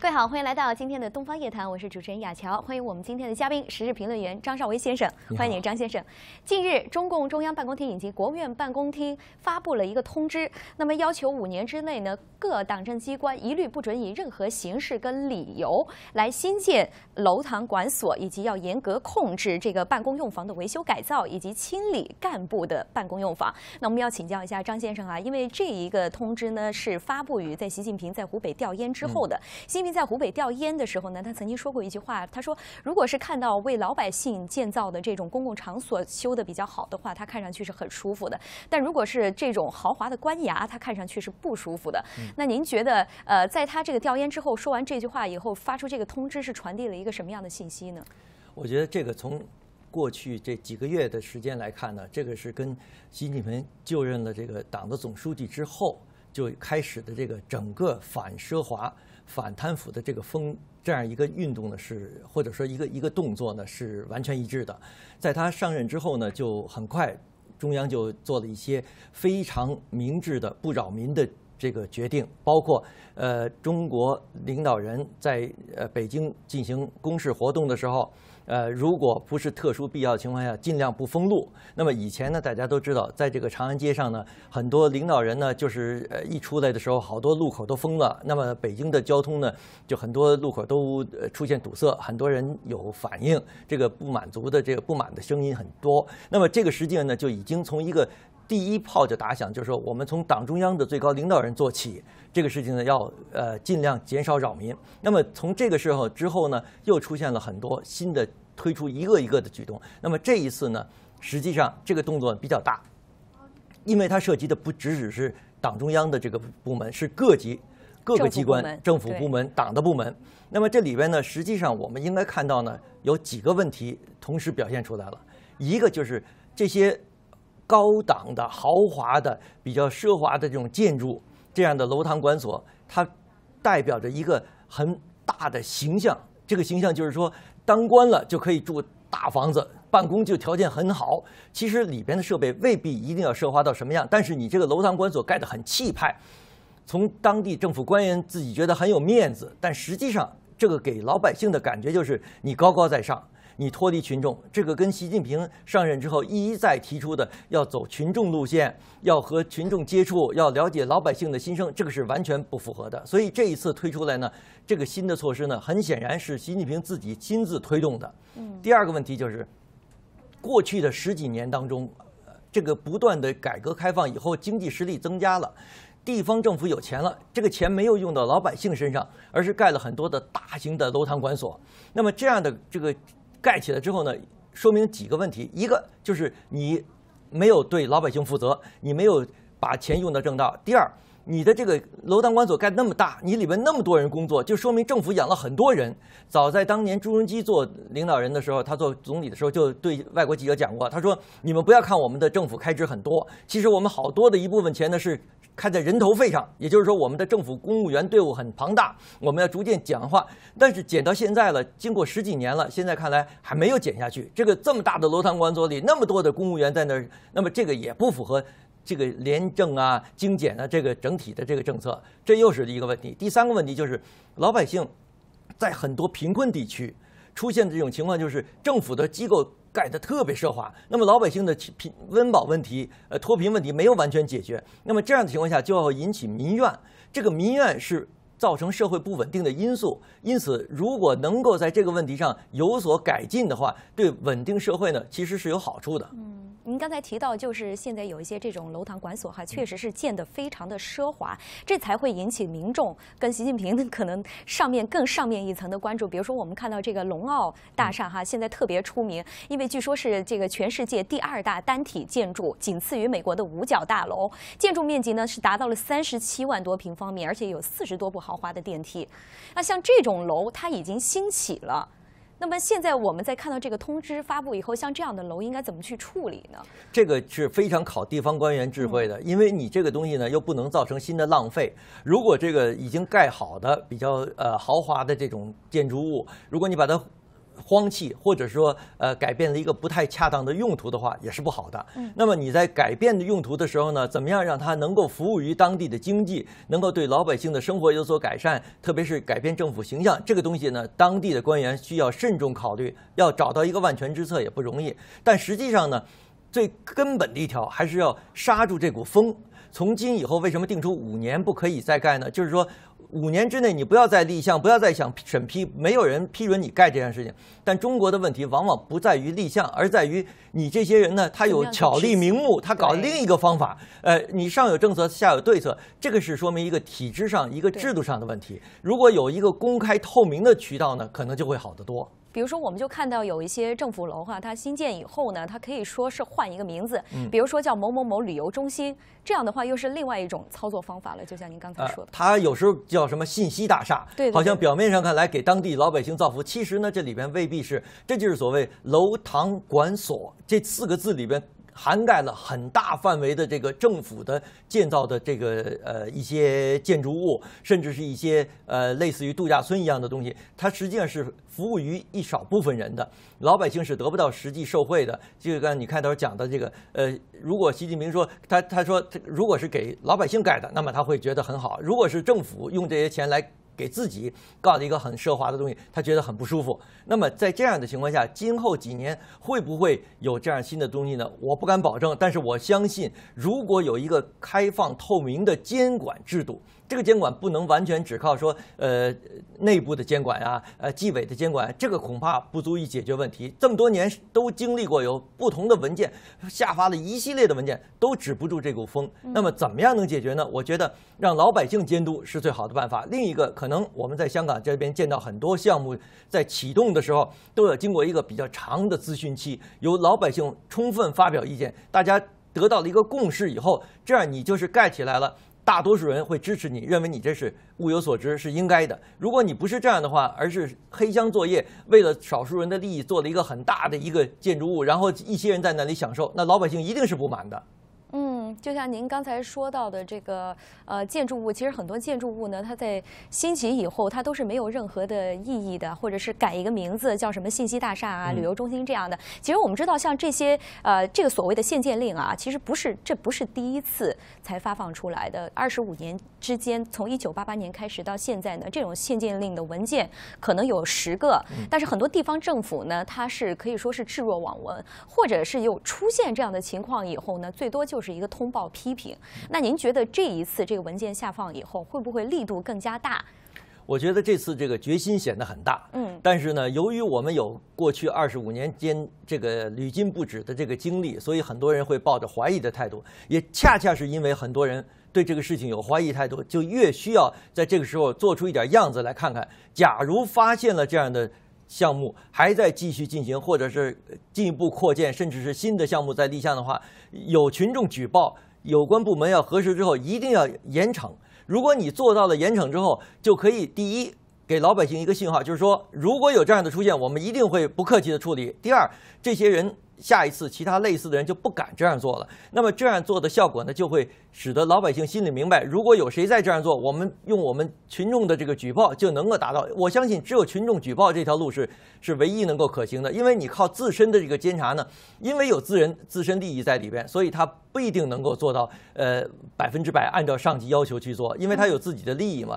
各位好，欢迎来到今天的《东方夜谈》，我是主持人雅乔。欢迎我们今天的嘉宾，时事评论员张绍威先生。欢迎您，张先生。近日，中共中央办公厅以及国务院办公厅发布了一个通知，那么要求五年之内呢，各党政机关一律不准以任何形式跟理由来新建楼堂馆所，以及要严格控制这个办公用房的维修改造以及清理干部的办公用房。那我们要请教一下张先生啊，因为这一个通知呢，是发布于在习近平在湖北调研之后的。习近平。在湖北调研的时候呢，他曾经说过一句话，他说：“如果是看到为老百姓建造的这种公共场所修的比较好的话，他看上去是很舒服的；但如果是这种豪华的官衙，他看上去是不舒服的。”那您觉得，呃，在他这个调研之后，说完这句话以后发出这个通知，是传递了一个什么样的信息呢？我觉得这个从过去这几个月的时间来看呢，这个是跟习近平就任了这个党的总书记之后就开始的这个整个反奢华。反贪腐的这个风，这样一个运动呢，是或者说一个一个动作呢，是完全一致的。在他上任之后呢，就很快，中央就做了一些非常明智的不扰民的这个决定，包括呃，中国领导人在呃北京进行公示活动的时候。呃，如果不是特殊必要情况下，尽量不封路。那么以前呢，大家都知道，在这个长安街上呢，很多领导人呢，就是呃一出来的时候，好多路口都封了。那么北京的交通呢，就很多路口都出现堵塞，很多人有反应，这个不满足的这个不满的声音很多。那么这个事件呢，就已经从一个第一炮就打响，就是说我们从党中央的最高领导人做起。这个事情呢，要呃尽量减少扰民。那么从这个时候之后呢，又出现了很多新的推出一个一个的举动。那么这一次呢，实际上这个动作比较大，因为它涉及的不只只是党中央的这个部门，是各级各个机关、政府部门、党的部门。那么这里边呢，实际上我们应该看到呢，有几个问题同时表现出来了。一个就是这些高档的、豪华的、比较奢华的这种建筑。这样的楼堂馆所，它代表着一个很大的形象。这个形象就是说，当官了就可以住大房子，办公就条件很好。其实里边的设备未必一定要奢华到什么样，但是你这个楼堂馆所盖得很气派，从当地政府官员自己觉得很有面子，但实际上这个给老百姓的感觉就是你高高在上。你脱离群众，这个跟习近平上任之后一再提出的要走群众路线、要和群众接触、要了解老百姓的心声，这个是完全不符合的。所以这一次推出来呢，这个新的措施呢，很显然是习近平自己亲自推动的。嗯，第二个问题就是，过去的十几年当中，这个不断的改革开放以后，经济实力增加了，地方政府有钱了，这个钱没有用到老百姓身上，而是盖了很多的大型的楼堂馆所。那么这样的这个。盖起来之后呢，说明几个问题：一个就是你没有对老百姓负责，你没有把钱用到正道；第二，你的这个楼堂馆所盖那么大，你里面那么多人工作，就说明政府养了很多人。早在当年朱镕基做领导人的时候，他做总理的时候就对外国记者讲过，他说：“你们不要看我们的政府开支很多，其实我们好多的一部分钱呢是。”开在人头费上，也就是说，我们的政府公务员队伍很庞大，我们要逐渐简化，但是减到现在了，经过十几年了，现在看来还没有减下去。这个这么大的罗塘官所里，那么多的公务员在那儿，那么这个也不符合这个廉政啊、精简啊这个整体的这个政策，这又是一个问题。第三个问题就是，老百姓在很多贫困地区。出现的这种情况就是政府的机构盖得特别奢华，那么老百姓的贫温饱问题、呃脱贫问题没有完全解决，那么这样的情况下就要引起民怨，这个民怨是造成社会不稳定的因素。因此，如果能够在这个问题上有所改进的话，对稳定社会呢，其实是有好处的。嗯。刚才提到，就是现在有一些这种楼堂馆所哈，确实是建得非常的奢华，这才会引起民众跟习近平可能上面更上面一层的关注。比如说，我们看到这个龙奥大厦哈，现在特别出名，因为据说是这个全世界第二大单体建筑，仅次于美国的五角大楼。建筑面积呢是达到了三十七万多平方米，而且有四十多部豪华的电梯。那像这种楼，它已经兴起了。那么现在我们在看到这个通知发布以后，像这样的楼应该怎么去处理呢？这个是非常考地方官员智慧的，因为你这个东西呢又不能造成新的浪费。如果这个已经盖好的比较呃豪华的这种建筑物，如果你把它。荒弃，或者说呃改变了一个不太恰当的用途的话，也是不好的。那么你在改变的用途的时候呢，怎么样让它能够服务于当地的经济，能够对老百姓的生活有所改善，特别是改变政府形象这个东西呢？当地的官员需要慎重考虑，要找到一个万全之策也不容易。但实际上呢，最根本的一条还是要刹住这股风。从今以后，为什么定出五年不可以再盖呢？就是说。五年之内，你不要再立项，不要再想审批，没有人批准你盖这件事情。但中国的问题往往不在于立项，而在于你这些人呢，他有巧立名目，他搞另一个方法。呃，你上有政策，下有对策，这个是说明一个体制上、一个制度上的问题。如果有一个公开透明的渠道呢，可能就会好得多。比如说，我们就看到有一些政府楼哈，它新建以后呢，它可以说是换一个名字，比如说叫某某某旅游中心，这样的话又是另外一种操作方法了。就像您刚才说的，它有时候叫什么信息大厦，好像表面上看来给当地老百姓造福，其实呢，这里边未必是，这就是所谓“楼堂馆所”这四个字里边。涵盖了很大范围的这个政府的建造的这个呃一些建筑物，甚至是一些呃类似于度假村一样的东西，它实际上是服务于一少部分人的，老百姓是得不到实际受惠的。就刚才你开头讲的这个，呃，如果习近平说他他说如果是给老百姓盖的，那么他会觉得很好；如果是政府用这些钱来。给自己搞了一个很奢华的东西，他觉得很不舒服。那么在这样的情况下，今后几年会不会有这样新的东西呢？我不敢保证，但是我相信，如果有一个开放透明的监管制度。这个监管不能完全只靠说，呃，内部的监管呀，呃，纪委的监管，这个恐怕不足以解决问题。这么多年都经历过，有不同的文件下发了一系列的文件，都止不住这股风。那么怎么样能解决呢？我觉得让老百姓监督是最好的办法。另一个可能我们在香港这边见到很多项目在启动的时候都要经过一个比较长的咨询期，由老百姓充分发表意见，大家得到了一个共识以后，这样你就是盖起来了。大多数人会支持你，认为你这是物有所值，是应该的。如果你不是这样的话，而是黑箱作业，为了少数人的利益做了一个很大的一个建筑物，然后一些人在那里享受，那老百姓一定是不满的。就像您刚才说到的这个呃建筑物，其实很多建筑物呢，它在兴起以后，它都是没有任何的意义的，或者是改一个名字，叫什么信息大厦啊、旅游中心这样的。其实我们知道，像这些呃这个所谓的限建令啊，其实不是这不是第一次才发放出来的。二十五年之间，从一九八八年开始到现在呢，这种限建令的文件可能有十个，但是很多地方政府呢，它是可以说是置若罔闻，或者是有出现这样的情况以后呢，最多就是一个。通报批评，那您觉得这一次这个文件下放以后，会不会力度更加大？我觉得这次这个决心显得很大，嗯，但是呢，由于我们有过去二十五年间这个屡禁不止的这个经历，所以很多人会抱着怀疑的态度。也恰恰是因为很多人对这个事情有怀疑态度，就越需要在这个时候做出一点样子来看看。假如发现了这样的。项目还在继续进行，或者是进一步扩建，甚至是新的项目在立项的话，有群众举报，有关部门要核实之后，一定要严惩。如果你做到了严惩之后，就可以第一给老百姓一个信号，就是说如果有这样的出现，我们一定会不客气的处理。第二，这些人。下一次其他类似的人就不敢这样做了。那么这样做的效果呢，就会使得老百姓心里明白，如果有谁再这样做，我们用我们群众的这个举报就能够达到。我相信，只有群众举报这条路是是唯一能够可行的，因为你靠自身的这个监察呢，因为有自人自身利益在里边，所以他不一定能够做到呃百分之百按照上级要求去做，因为他有自己的利益嘛。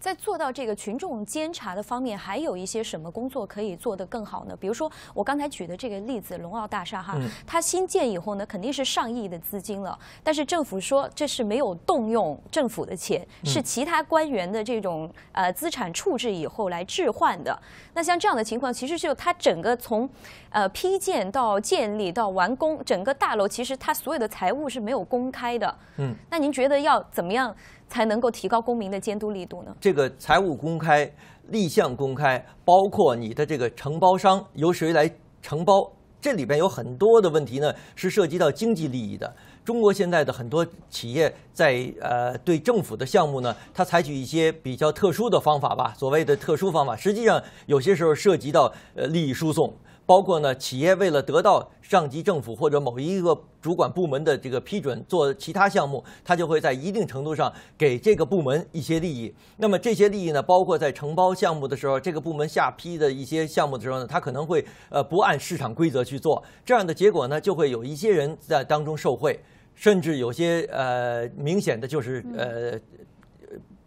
在做到这个群众监察的方面，还有一些什么工作可以做得更好呢？比如说我刚才举的这个例子，龙奥大厦哈，它新建以后呢，肯定是上亿的资金了。但是政府说这是没有动用政府的钱，是其他官员的这种呃资产处置以后来置换的。那像这样的情况，其实就它整个从呃批建到建立到完工，整个大楼其实它所有的财务是没有公开的。嗯，那您觉得要怎么样？才能够提高公民的监督力度呢？这个财务公开、立项公开，包括你的这个承包商由谁来承包，这里边有很多的问题呢，是涉及到经济利益的。中国现在的很多企业在呃对政府的项目呢，它采取一些比较特殊的方法吧，所谓的特殊方法，实际上有些时候涉及到呃利益输送。包括呢，企业为了得到上级政府或者某一个主管部门的这个批准做其他项目，他就会在一定程度上给这个部门一些利益。那么这些利益呢，包括在承包项目的时候，这个部门下批的一些项目的时候呢，他可能会呃不按市场规则去做。这样的结果呢，就会有一些人在当中受贿，甚至有些呃明显的就是呃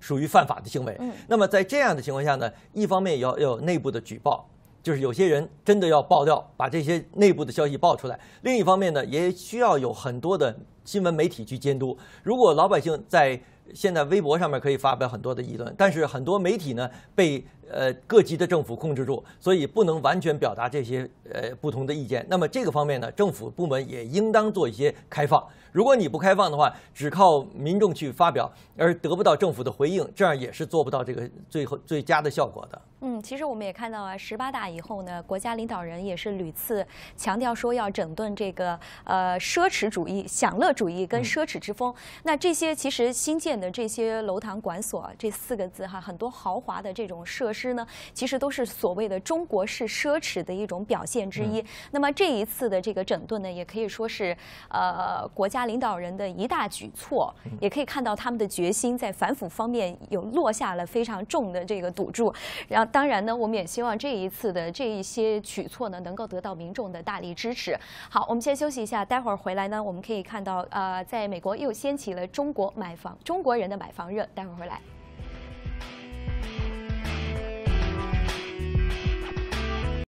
属于犯法的行为。那么在这样的情况下呢，一方面要要内部的举报。就是有些人真的要爆料，把这些内部的消息爆出来。另一方面呢，也需要有很多的新闻媒体去监督。如果老百姓在现在微博上面可以发表很多的议论，但是很多媒体呢被呃各级的政府控制住，所以不能完全表达这些呃不同的意见。那么这个方面呢，政府部门也应当做一些开放。如果你不开放的话，只靠民众去发表而得不到政府的回应，这样也是做不到这个最后最佳的效果的。嗯，其实我们也看到啊，十八大以后呢，国家领导人也是屡次强调说要整顿这个呃奢侈主义、享乐主义跟奢侈之风。那这些其实新建的这些楼堂馆所这四个字哈，很多豪华的这种设施呢，其实都是所谓的中国式奢侈的一种表现之一。那么这一次的这个整顿呢，也可以说是呃国家。领导人的一大举措，也可以看到他们的决心在反腐方面有落下了非常重的这个赌注。然后，当然呢，我们也希望这一次的这一些举措呢，能够得到民众的大力支持。好，我们先休息一下，待会儿回来呢，我们可以看到，呃，在美国又掀起了中国买房、中国人的买房热。待会儿回来。